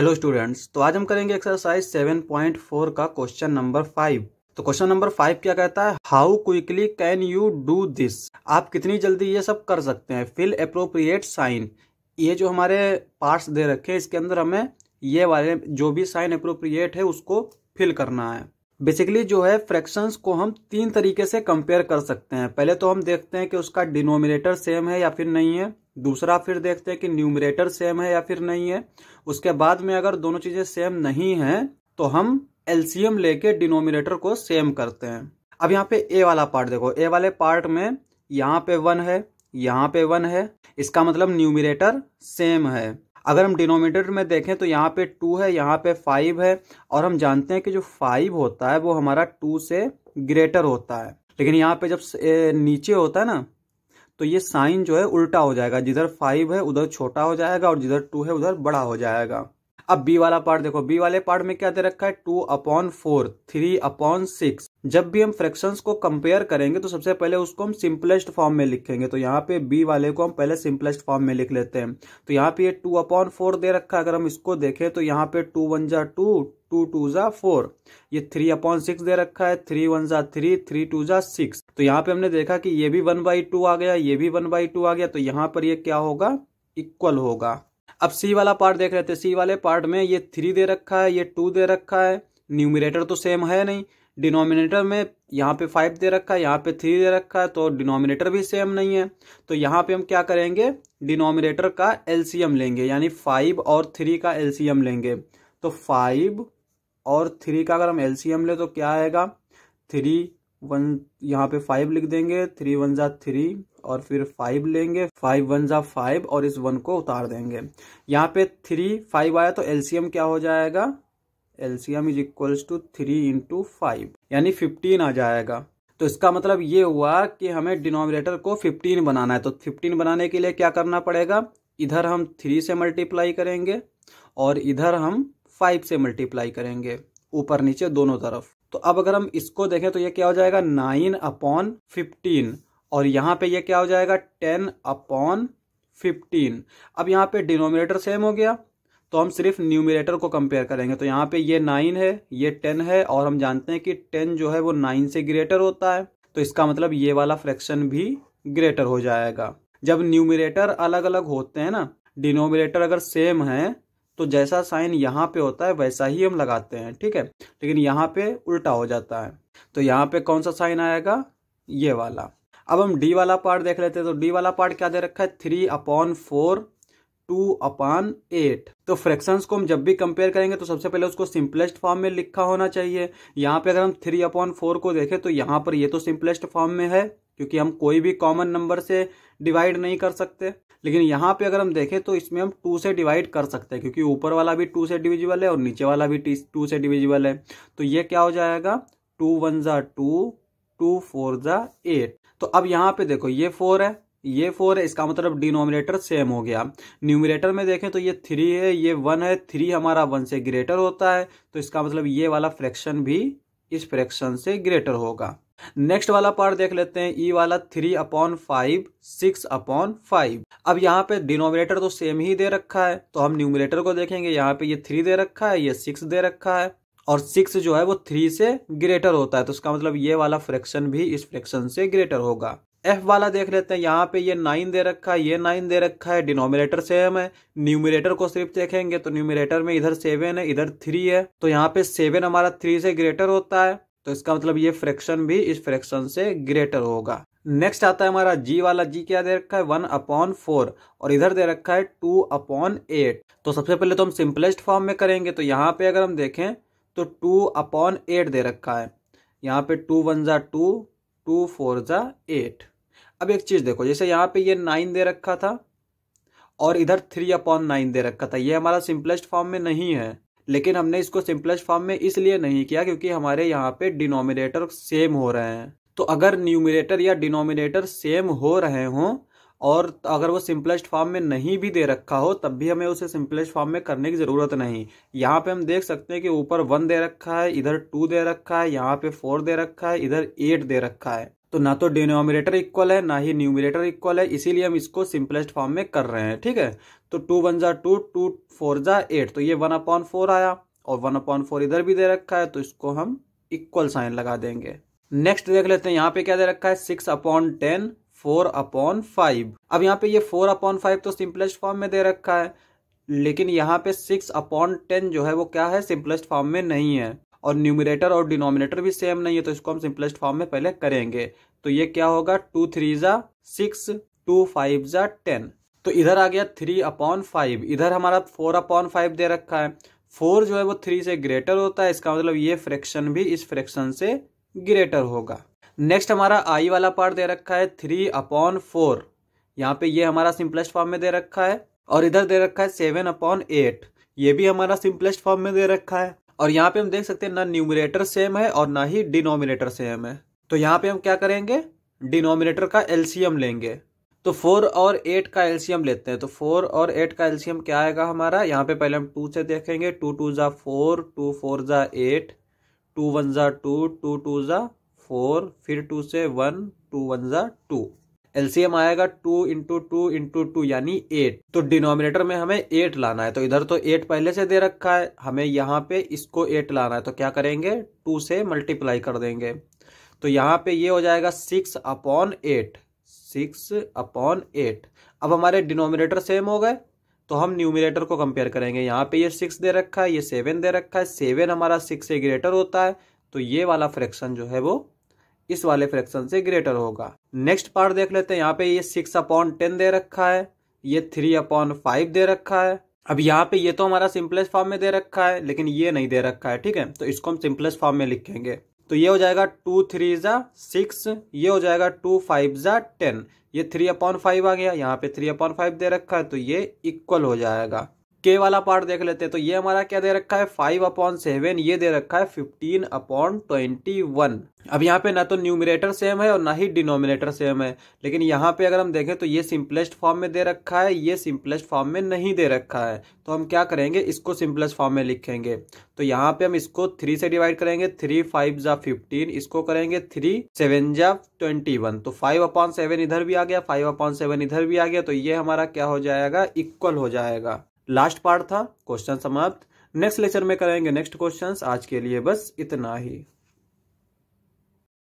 hello students तो आज हम करेंगे एक्सरसाइज 7.4 का क्वेश्चन नंबर फाइव तो क्वेश्चन नंबर फाइव क्या कहता है how quickly can you do this आप कितनी जल्दी ये सब कर सकते हैं फिल अप्रोप्रिएट साइन ये जो हमारे पार्ट्स दे रखे हैं इसके अंदर हमें ये वाले जो भी साइन अप्रोप्रिएट है उसको फिल करना है बेसिकली जो है फ्रैक्शंस को हम तीन तरीके से कंपेयर कर सकते हैं पहले तो हम देखते हैं कि उसका डिनोमिनेटर सेम है या फिर नहीं है दूसरा फिर देखते हैं कि न्यूमरेटर सेम है या फिर नहीं है उसके बाद में अगर दोनों चीजें सेम नहीं है तो हम एलसीएम लेके डिनोमिनेटर को सेम करते हैं अब यहाँ पे ए वाला पार्ट देखो ए वाले पार्ट में यहाँ पे वन है यहाँ पे वन है इसका मतलब न्यूमिनेटर सेम है अगर हम डिनोमिनेटर में देखें तो यहाँ पे टू है यहाँ पे फाइव है और हम जानते हैं कि जो फाइव होता है वो हमारा टू से ग्रेटर होता है लेकिन यहाँ पे जब नीचे होता है ना तो ये साइन जो है उल्टा हो जाएगा जिधर फाइव है उधर छोटा हो जाएगा और जिधर टू है उधर बड़ा हो जाएगा अब बी वाला पार्ट देखो बी वाले पार्ट में क्या दे रखा है two upon four three upon six जब भी हम फ्रैक्शंस को कंपेयर करेंगे तो सबसे पहले उसको हम सिंपलेस्ट फॉर्म में लिखेंगे तो यहाँ पे बी वाले को हम पहले सिंपलेस्ट फॉर्म में लिख लेते हैं तो यहाँ पे टू अपॉन फोर दे रखा है अगर हम इसको देखें तो यहाँ पे टू वन जा टू टू टू जा फोर ये थ्री अपॉन सिक्स दे रखा है थ्री वन जा थ्री थ्री टू जा सिक्स तो यहाँ पे हमने देखा कि ये भी वन बाई टू आ गया ये भी वन बाई टू आ गया तो यहाँ पर ये क्या होगा इक्वल होगा अब सी वाला पार्ट देख रहे थे सी वाले पार्ट में ये थ्री दे रखा है ये टू दे रखा है न्यूमिनेटर तो सेम है नहीं डिनोमिनेटर में यहाँ पे फाइव दे रखा है यहाँ पे थ्री दे रखा है तो डिनोमिनेटर भी सेम नहीं है तो यहाँ पे हम क्या करेंगे डिनोमिनेटर का एलसीएम लेंगे यानी फाइव और थ्री का एलसीएम लेंगे तो फाइव और थ्री का अगर हम एलसीएम ले तो क्या आएगा थ्री वन यहाँ पे फाइव लिख देंगे थ्री वन जा थ्री और फिर फाइव लेंगे फाइव वन जा फाइव और इस वन को उतार देंगे यहाँ पे थ्री फाइव आया तो एलसीएम क्या हो जाएगा LCM is equals to three into five यानी फिफ्टीन आ जाएगा तो इसका मतलब ये हुआ कि हमें डिनोमिनेटर को फिफ्टीन बनाना है तो फिफ्टीन बनाने के लिए क्या करना पड़ेगा इधर हम थ्री से मल्टीप्लाई करेंगे और इधर हम फाइव से मल्टीप्लाई करेंगे ऊपर नीचे दोनों तरफ तो अब अगर हम इसको देखें तो ये क्या हो जाएगा नाइन अपॉन फिफ्टीन और यहाँ पे ये क्या हो जाएगा टेन अपॉन फिफ्टीन अब यहाँ पे डिनोमिनेटर सेम हो गया तो हम सिर्फ न्यूमिनेटर को कंपेयर करेंगे तो यहाँ पे ये नाइन है ये टेन है और हम जानते हैं कि टेन जो है वो नाइन से ग्रेटर होता है तो इसका मतलब ये वाला फ्रैक्शन भी ग्रेटर हो जाएगा जब न्यूमिनेटर अलग अलग होते हैं ना डिनोमिनेटर अगर सेम है तो जैसा साइन यहाँ पे होता है वैसा ही हम लगाते हैं ठीक है लेकिन यहाँ पे उल्टा हो जाता है तो यहाँ पे कौन सा साइन आएगा ये वाला अब हम डी वाला पार्ट देख लेते हैं तो डी वाला पार्ट क्या दे रखा है three upon four two upon eight तो फ्रैक्शंस को हम जब भी कंपेयर करेंगे तो सबसे पहले उसको सिंपलेस्ट फॉर्म में लिखा होना चाहिए यहाँ पे अगर हम थ्री अपॉन फोर को देखें तो यहाँ पर ये तो सिंपलेस्ट फॉर्म में है क्योंकि हम कोई भी कॉमन नंबर से डिवाइड नहीं कर सकते लेकिन यहाँ पे अगर हम देखें तो इसमें हम टू से डिवाइड कर सकते हैं क्योंकि ऊपर वाला भी टू से डिविजिबल है और नीचे वाला भी टू से डिविजिबल है तो ये क्या हो जाएगा टू वन ज़ा टू टू फोर ज़ा एट तो अब यहाँ पे देखो ये फोर है ये फोर है इसका मतलब डिनोमिनेटर सेम हो गया न्यूमिनेटर में देखें तो ये थ्री है ये वन है थ्री हमारा वन से ग्रेटर होता है तो इसका मतलब ये वाला फ्रैक्शन भी इस फ्रैक्शन से ग्रेटर होगा नेक्स्ट वाला पार्ट देख लेते हैं ई e वाला three upon five six upon five अब यहाँ पे डिनोमिनेटर तो सेम ही दे रखा है तो हम न्यूमिनेटर को देखेंगे यहाँ पे ये थ्री दे रखा है ये सिक्स दे रखा है और सिक्स जो है वो थ्री से ग्रेटर होता है तो उसका मतलब ये वाला फ्रैक्शन भी इस फ्रैक्शन से ग्रेटर होगा एफ वाला देख लेते हैं यहाँ पे ये नाइन दे रखा है ये नाइन दे रखा है डिनोमिनेटर सेम है न्यूमिनेटर को सिर्फ देखेंगे तो न्यूमिनेटर में इधर सेवन है इधर थ्री है तो यहाँ पे सेवन हमारा थ्री से ग्रेटर होता है तो इसका मतलब ये फ्रैक्शन भी इस फ्रैक्शन से ग्रेटर होगा नेक्स्ट आता है हमारा जी वाला जी क्या दे रखा है वन अपॉन फोर और इधर दे रखा है टू अपॉन एट तो सबसे पहले तो हम सिंपलेस्ट फॉर्म में करेंगे तो यहाँ पे अगर हम देखें तो टू अपॉन एट दे रखा है यहाँ पे टू वन ज़ा टू टू फोर ज़ा एट अब एक चीज़ देखो जैसे यहाँ पे ये नाइन दे रखा था और इधर थ्री अपॉन नाइन दे रखा था ये हमारा सिंपलेस्ट फॉर्म में नहीं है लेकिन हमने इसको सिंपलेस्ट फॉर्म में इसलिए नहीं किया क्योंकि हमारे यहाँ पे डिनोमिनेटर सेम हो रहे हैं तो अगर न्यूमिनेटर या डिनोमिनेटर सेम हो रहे हों और अगर वो सिंपलेस्ट फॉर्म में नहीं भी दे रखा हो तब भी हमें उसे सिंपलेस्ट फॉर्म में करने की ज़रूरत नहीं यहाँ पे हम देख सकते हैं कि ऊपर वन दे रखा है इधर टू दे रखा है यहाँ पे फोर दे रखा है इधर एट दे रखा है तो ना तो डिनोमिनेटर इक्वल है ना ही न्यूमिनेटर इक्वल है इसीलिए हम इसको सिंपलेस्ट फॉर्म में कर रहे हैं ठीक है तो टू वन जा टू टू फोर जा एट तो ये वन अपॉन फोर आया और वन अपॉन फोर इधर भी दे रखा है तो इसको हम इक्वल साइन लगा देंगे नेक्स्ट देख लेते हैं यहाँ पे क्या दे रखा है six upon ten four upon five अब यहाँ पे ये फोर अपॉन फाइव तो सिंपलेस्ट फॉर्म में दे रखा है लेकिन यहाँ पे सिक्स अपॉन टेन जो है वो क्या है सिंपलेस्ट फॉर्म में नहीं है और न्यूमिनेटर और डिनोमिनेटर भी सेम नहीं है तो इसको हम सिंपलेस्ट फॉर्म में पहले करेंगे तो ये क्या होगा टू थ्री ज़ा सिक्स टू फाइव ज़ा टेन तो इधर आ गया थ्री अपॉन फाइव इधर हमारा फोर अपॉन फाइव दे रखा है फोर जो है वो थ्री से ग्रेटर होता है इसका मतलब ये फ्रैक्शन भी इस फ्रैक्शन से ग्रेटर होगा नेक्स्ट हमारा आई वाला पार्ट दे रखा है थ्री अपॉन फोर यहाँ पे ये हमारा सिंपलेस्ट फॉर्म में दे रखा है और इधर दे रखा है सेवन अपॉन एट ये भी हमारा सिंपलेस्ट फॉर्म में दे रखा है और यहाँ पे हम देख सकते हैं ना न्यूमिनेटर सेम है और ना ही डिनोमिनेटर सेम है तो यहाँ पे हम क्या करेंगे डिनोमिनेटर का एलसीएम लेंगे तो फोर और एट का एलसीएम लेते हैं तो फोर और एट का एलसीएम क्या आएगा हमारा यहाँ पे पहले हम टू से देखेंगे टू टू ज़ा फोर टू फोर ज़ा एट टू वन ज़ा टू टू टू ज़ा फोर फिर टू से वन टू वन ज़ा टू एलसीएम आएगा two into two into two यानी एट तो डिनोमिनेटर में हमें एट लाना है तो इधर तो एट पहले से दे रखा है हमें यहाँ पे इसको एट लाना है तो क्या करेंगे टू से मल्टीप्लाई कर देंगे तो यहाँ पे ये हो जाएगा six upon eight six upon eight अब हमारे डिनोमिनेटर सेम हो गए तो हम न्यूमिनेटर को कंपेयर करेंगे यहाँ पे ये सिक्स दे रखा है ये सेवन दे रखा है सेवन हमारा सिक्स से ग्रेटर होता है तो ये वाला फ्रैक्शन जो है वो इस वाले फ्रैक्शन से ग्रेटर होगा नेक्स्ट पार्ट देख लेते हैं यहाँ पे ये सिक्स अपॉन टेन दे रखा है ये थ्री अपॉन फाइव दे रखा है अब यहाँ पे ये तो हमारा सिंपलेस्ट फॉर्म में दे रखा है लेकिन ये नहीं दे रखा है ठीक है तो इसको हम सिंपलेस्ट फॉर्म में लिखेंगे तो ये हो जाएगा टू थ्री जा सिक्स ये हो जाएगा टू फाइव जा टेन ये थ्री अपॉन फाइव आ गया यहाँ पे थ्री अपॉन फाइव दे रखा है तो ये इक्वल हो जाएगा के वाला पार्ट देख लेते हैं तो ये हमारा क्या दे रखा है फाइव अपॉन सेवन ये दे रखा है फिफ्टीन अपॉन ट्वेंटी वन अब यहाँ पे ना तो न्यूमिनेटर सेम है और ना ही डिनोमिनेटर सेम है लेकिन यहाँ पे अगर हम देखें तो ये सिंपलेस्ट फॉर्म में दे रखा है ये सिंपलेस्ट फॉर्म में नहीं दे रखा है तो हम क्या करेंगे इसको सिंपलेस्ट फॉर्म में लिखेंगे तो यहाँ पे हम इसको थ्री से डिवाइड करेंगे थ्री फाइव जा फिफ्टीन इसको करेंगे थ्री सेवन जा ट्वेंटी वन तो फाइव अपॉन सेवन इधर भी आ गया फाइव अपॉन सेवन इधर भी आ गया तो ये हमारा क्या हो जाएगा इक्वल हो जाएगा लास्ट पार्ट था क्वेश्चन समाप्त नेक्स्ट लेक्चर में करेंगे नेक्स्ट क्वेश्चंस आज के लिए बस इतना ही